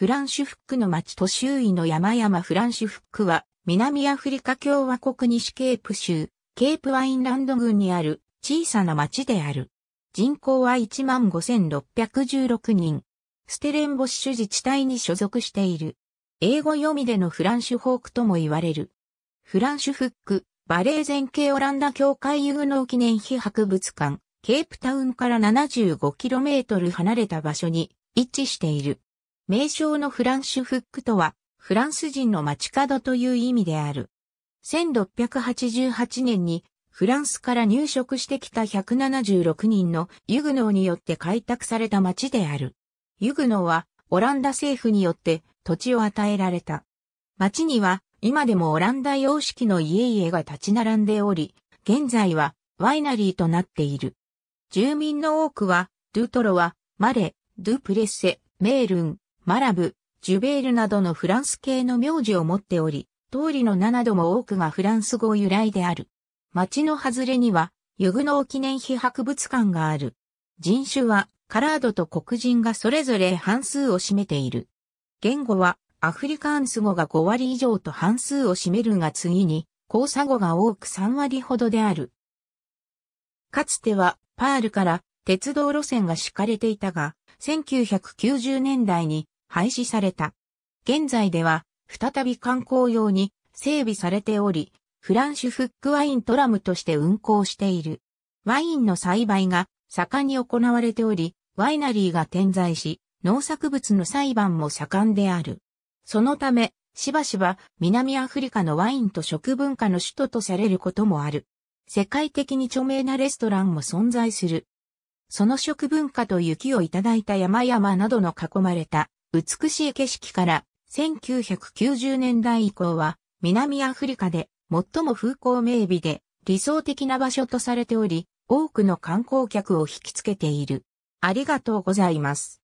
フランシュフックの町と周囲の山々フランシュフックは、南アフリカ共和国西ケープ州、ケープワインランド郡にある小さな町である。人口は15,616人。ステレンボッシュ自治体に所属している。英語読みでのフランシュフォークとも言われる。フランシュフック、バレー全景オランダ協会有能記念碑博物館、ケープタウンから 75km 離れた場所に位置している。名称のフランシュフックとは、フランス人の街角という意味である。1688年にフランスから入植してきた176人のユグノーによって開拓された町である。ユグノーはオランダ政府によって土地を与えられた。町には今でもオランダ様式の家々が立ち並んでおり、現在はワイナリーとなっている。住民の多くは、ドゥトロワ、マレ、ドゥプレッセ、メールン、マラブ、ジュベールなどのフランス系の名字を持っており、通りの7度も多くがフランス語由来である。町の外れには、ユグノー記念碑博物館がある。人種は、カラードと黒人がそれぞれ半数を占めている。言語は、アフリカンス語が5割以上と半数を占めるが次に、交差語が多く3割ほどである。かつては、パールから鉄道路線が敷かれていたが、1990年代に廃止された。現在では、再び観光用に整備されており、フランシュフックワイントラムとして運行している。ワインの栽培が盛んに行われており、ワイナリーが点在し、農作物の裁判も盛んである。そのため、しばしば南アフリカのワインと食文化の首都とされることもある。世界的に著名なレストランも存在する。その食文化と雪をいただいた山々などの囲まれた美しい景色から1990年代以降は南アフリカで最も風光明媚で理想的な場所とされており、多くの観光客を引きつけている。ありがとうございます。